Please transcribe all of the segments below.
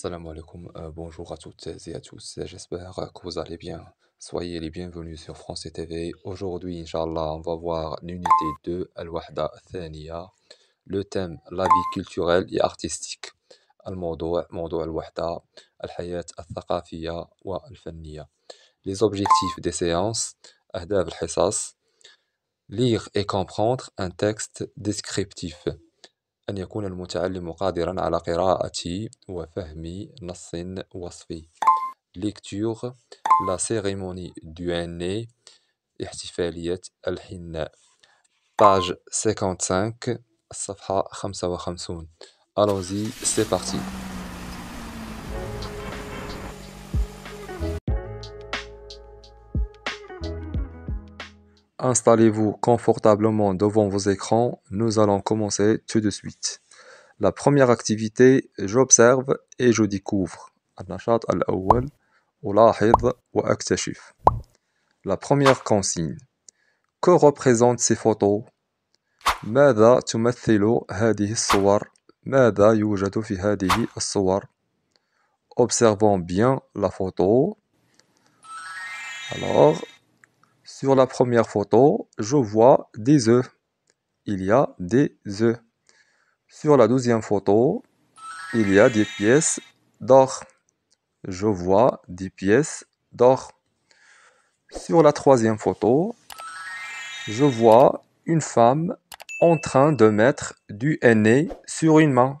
Salam alaikum, euh, bonjour à toutes et à tous, j'espère euh, que vous allez bien. Soyez les bienvenus sur France TV. Aujourd'hui, Inch'Allah, on va voir l'unité 2, Al-Wahda Thaniya, le thème la vie culturelle et artistique. Les objectifs des séances Lire et comprendre un texte descriptif أن يكون المتعلم قادرا على قراءة وفهم نص وصفي ليكتور لا سيريموني دو احتفالية الحناء باج 55 الصفحة 55 Allons-y, c'est parti Installez-vous confortablement devant vos écrans, nous allons commencer tout de suite. La première activité, j'observe et je découvre. La première consigne. Que représentent ces photos Observons bien la photo. Alors, sur la première photo, je vois des œufs. Il y a des œufs. Sur la deuxième photo, il y a des pièces d'or. Je vois des pièces d'or. Sur la troisième photo, je vois une femme en train de mettre du henné sur une main.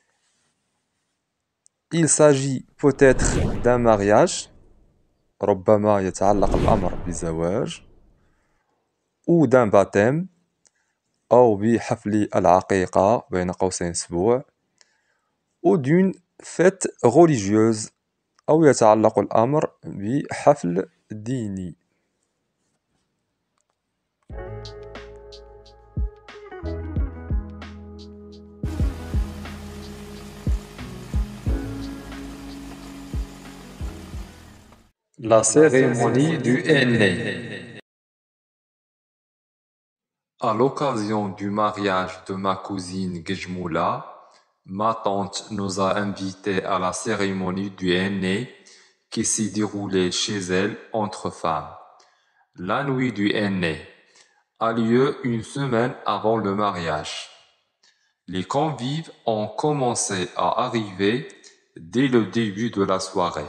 Il s'agit peut-être d'un mariage ربما يتعلق الأمر بزواج أو d'un baptême أو بحفل العقيقة بين قوسين أسبوع, أو d'une fête religieuse أو يتعلق الأمر بحفل ديني La cérémonie du henné. À l'occasion du mariage de ma cousine Gejmoula, ma tante nous a invités à la cérémonie du henné qui s'est déroulée chez elle entre femmes. La nuit du henné a lieu une semaine avant le mariage. Les convives ont commencé à arriver dès le début de la soirée.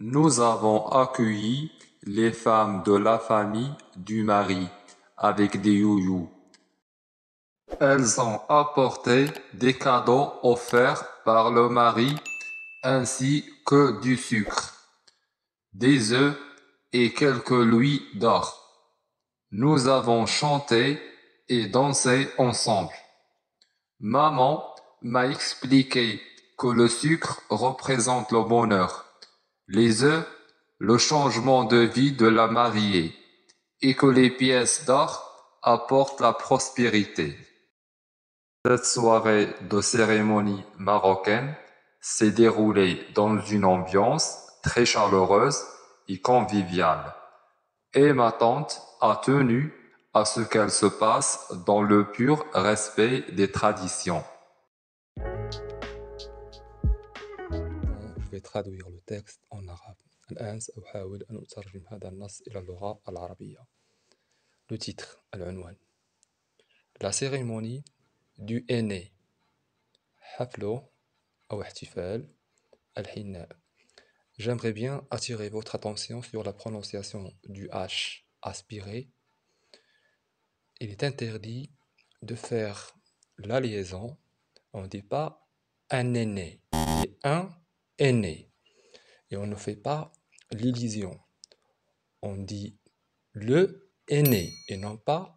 Nous avons accueilli les femmes de la famille du mari avec des youyou. Elles ont apporté des cadeaux offerts par le mari ainsi que du sucre, des œufs et quelques louis d'or. Nous avons chanté et dansé ensemble. Maman m'a expliqué que le sucre représente le bonheur les œufs, le changement de vie de la mariée, et que les pièces d'art apportent la prospérité. Cette soirée de cérémonie marocaine s'est déroulée dans une ambiance très chaleureuse et conviviale, et ma tante a tenu à ce qu'elle se passe dans le pur respect des traditions. traduire le texte en arabe. Le titre, La cérémonie du aîné. J'aimerais bien attirer votre attention sur la prononciation du H aspiré. Il est interdit de faire la liaison. On ne dit pas un aîné. Et un et on ne fait pas l'illusion. On dit le aîné et non pas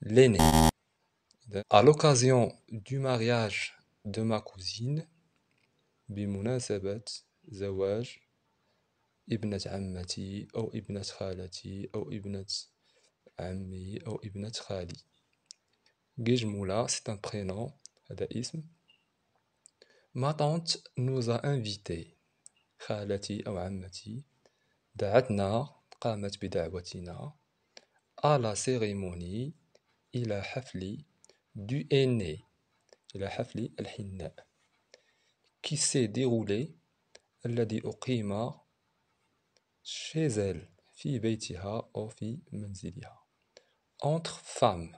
l'aîné. À l'occasion du mariage de ma cousine, Bimouna Sabat Zawaj, Ibnat Ammati O Ibnat Khalati O Ibnat Ammi O Ibnat Khali. Gijmoula, c'est un prénom, un Ma tante nous a invité, Khalati ou Amati, Daadna, Khamat Bida Watina, à la cérémonie, il hafli du aîné, ila a hafli al-hinde, qui s'est déroulé, elle l'a dit chez elle, fi Beitia ou fille entre femmes,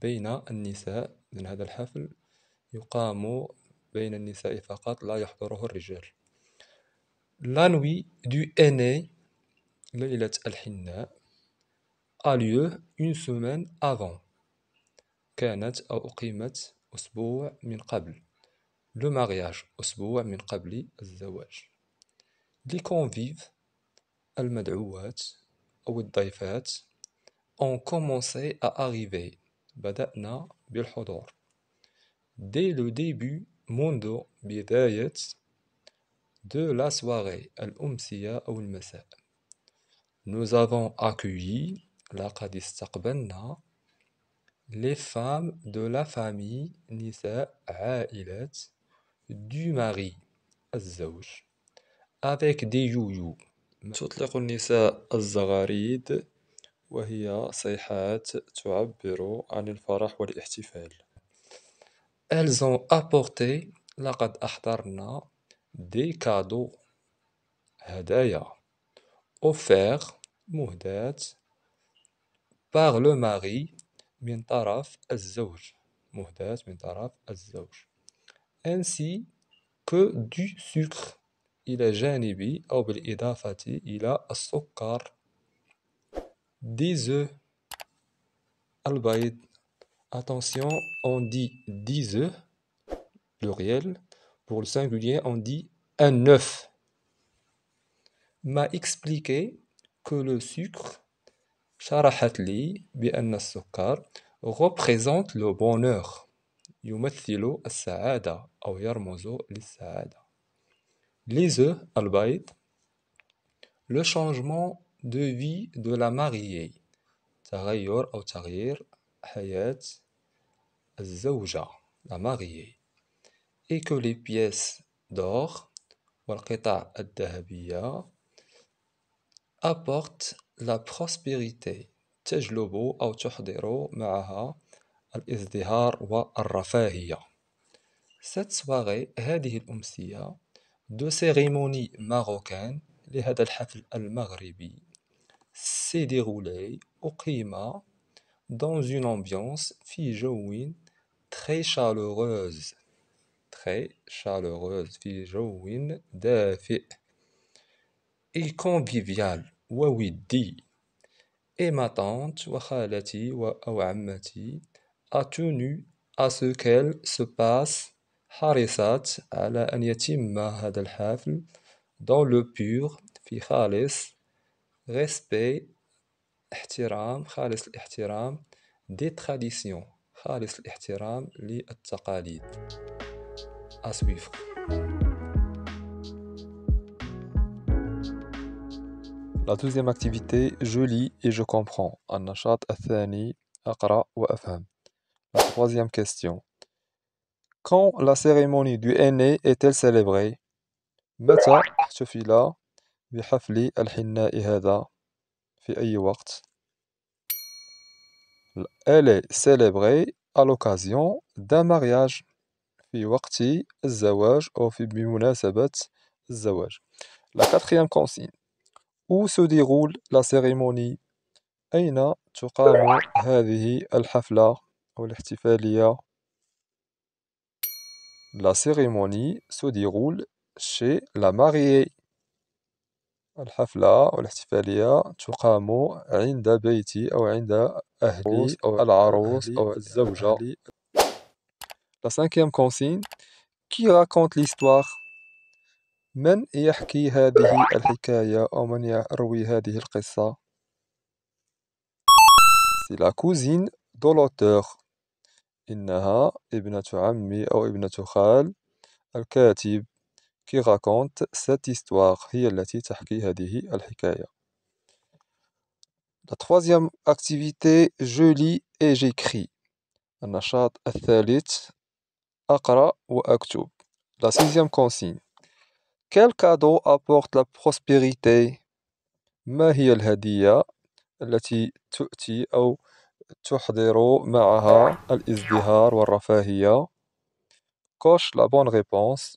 Beina an Nisa, dans la hafle, yokamou, la nuit du aîné, a lieu une semaine avant. Le mariage, Les convives, ont commencé à arriver. Dès le début منذ بداية de la soirée الأمسية أو المساء Nous avons accueilli لقد استقبلنا les femmes de la famille نساء عائلة du mari الزوج avec des يويو تطلق النساء الزغاريد وهي صيحات تعبر عن الفرح والاحتفال Elles ont apporté, la l'hadhâtharna des cadeaux, hadaya offerts, mohdats par le mari, min taraf al-zawj, mohdats min taraf al-zawj, ainsi que du sucre, il a jannibi ob lidafati, il a sukkar des œufs albayt. Attention, on dit dix œufs, pluriel. Pour le singulier, on dit un œuf. M'a expliqué que le sucre, charahatli, بأن السكر représente le bonheur. »« ou أو يرمز للسعادة. Les œufs, Le changement de vie de la mariée. تغير أو حياة الزوجة لا ماريي اي كو لي بيس دور والقطع الذهبية أبورت لا بروسبيريتي تجلب أو تحضر معها الازدهار والرفاهية سات سواغي هذه الأمسية دو سيريموني ماروكان لهذا الحفل المغربي سي ديرولي أقيم dans une ambiance fijouin très chaleureuse. Très chaleureuse fijouin dafi' et convivial. Wawidi Et ma tante wa khalati wa ammati a tenu à ce qu'elle se passe harisat ala an yatim hadha al-hafl dans le pur fi khalis respect des traditions La deuxième activité, je lis et je comprends. La troisième question. Quand la cérémonie du aîné est-elle célébrée? Elle est célébrée à l'occasion d'un mariage La quatrième consigne. Où se déroule la cérémonie La cérémonie se déroule chez la mariée. الحفلة والاحتفالية تقام عند بيتي أو عند أهلي أو العروس أو الزوجة. لا سانكيام كونسين كي راكونت ليستواغ من يحكي هذه الحكاية أو من يروي هذه القصة؟ سي لا كوزين de إنها ابنة عمي أو ابنة خال الكاتب. qui raconte cette histoire. La troisième activité, je lis et j'écris. La sixième consigne. Quel cadeau apporte la prospérité Coche la bonne réponse.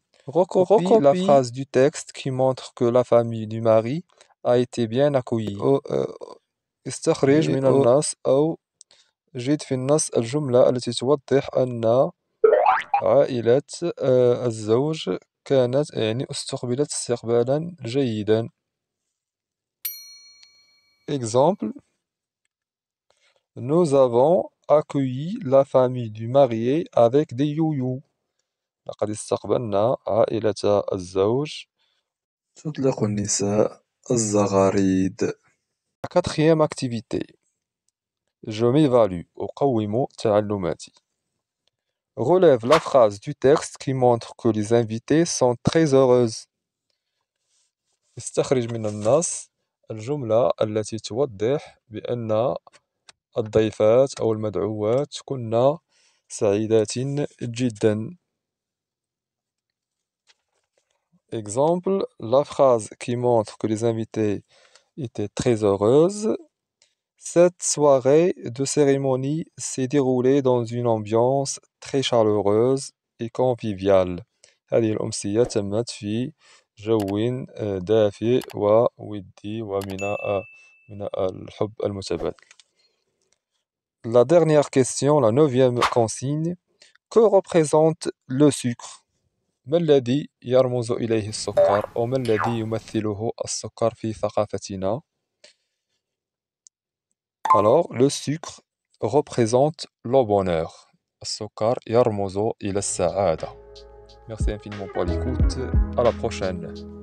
recopie, recopie la phrase du texte qui montre que la famille du mari a été bien accueillie. استخرج من النص أو جد في النص الجملة التي توضح أن عائلة الزوج كانت يعني استقبلت استقبالا جيدا. Exemple Nous avons accueilli la famille du marié avec des youyous. لقد استقبلنا عائلة الزوج. تطلق النساء الزغاريد. كاتخيام اكتيفيتي جو Je أقوم تعلماتي. Relève la phrase du texte qui montre que les invités sont très heureuses. استخرج من النص الجملة التي توضح بأن الضيفات أو المدعوات كنا سعيدات جدا. Exemple, la phrase qui montre que les invités étaient très heureuses. Cette soirée de cérémonie s'est déroulée dans une ambiance très chaleureuse et conviviale. La dernière question, la neuvième consigne, que représente le sucre ما الذي يرمز إليه السكر وما الذي يمثله السكر في ثقافتنا Alors, le sucre représente le bonheur. السكر يرمز إلى السعادة. Merci infiniment pour l'écoute. À la prochaine.